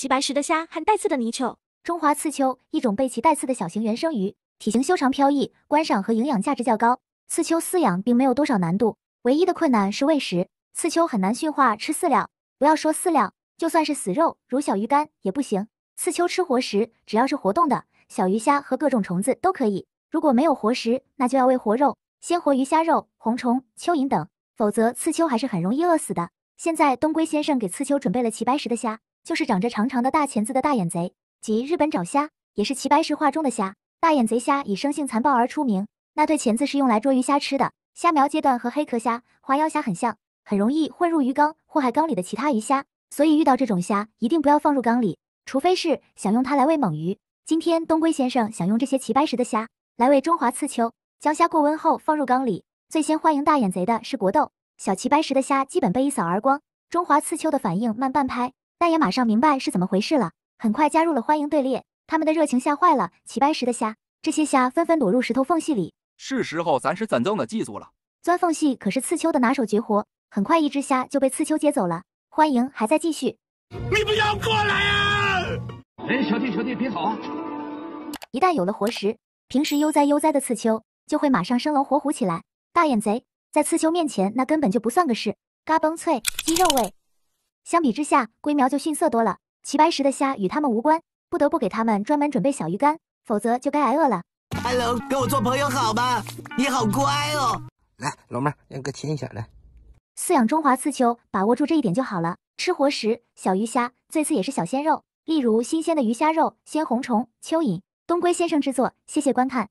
齐白石的虾和带刺的泥鳅，中华刺鳅一种背鳍带刺的小型原生鱼，体型修长飘逸，观赏和营养价值较高。刺鳅饲养并没有多少难度，唯一的困难是喂食。刺鳅很难驯化吃饲料，不要说饲料，就算是死肉如小鱼干也不行。刺鳅吃活食，只要是活动的小鱼虾和各种虫子都可以。如果没有活食，那就要喂活肉，鲜活鱼虾肉、红虫、蚯蚓等，否则刺鳅还是很容易饿死的。现在东归先生给刺鳅准备了齐白石的虾。就是长着长长的大钳子的大眼贼，即日本沼虾，也是齐白石画中的虾。大眼贼虾以生性残暴而出名，那对钳子是用来捉鱼虾吃的。虾苗阶段和黑壳虾、花腰虾很像，很容易混入鱼缸祸害缸里的其他鱼虾，所以遇到这种虾一定不要放入缸里，除非是想用它来喂猛鱼。今天东归先生想用这些齐白石的虾来喂中华刺鳅，将虾过温后放入缸里。最先欢迎大眼贼的是国斗，小齐白石的虾基本被一扫而光。中华刺鳅的反应慢半拍。但也马上明白是怎么回事了，很快加入了欢迎队列。他们的热情吓坏了齐白石的虾，这些虾纷纷躲入石头缝隙里。是时候展示真正的技术了，钻缝隙可是刺秋的拿手绝活。很快，一只虾就被刺秋接走了。欢迎还在继续。你不要过来啊！哎，小弟小弟，别跑啊！一旦有了活食，平时悠哉悠哉的刺秋就会马上生龙活虎起来。大眼贼在刺秋面前那根本就不算个事，嘎嘣脆，鸡肉味。相比之下，龟苗就逊色多了。齐白石的虾与他们无关，不得不给他们专门准备小鱼干，否则就该挨饿了。Hello，跟我做朋友好吗？你好乖哦，来，老妹儿，让哥亲一下来。饲养中华刺鳅，把握住这一点就好了。吃活食，小鱼虾，最次也是小鲜肉，例如新鲜的鱼虾肉、鲜红虫、蚯蚓。东龟先生制作，谢谢观看。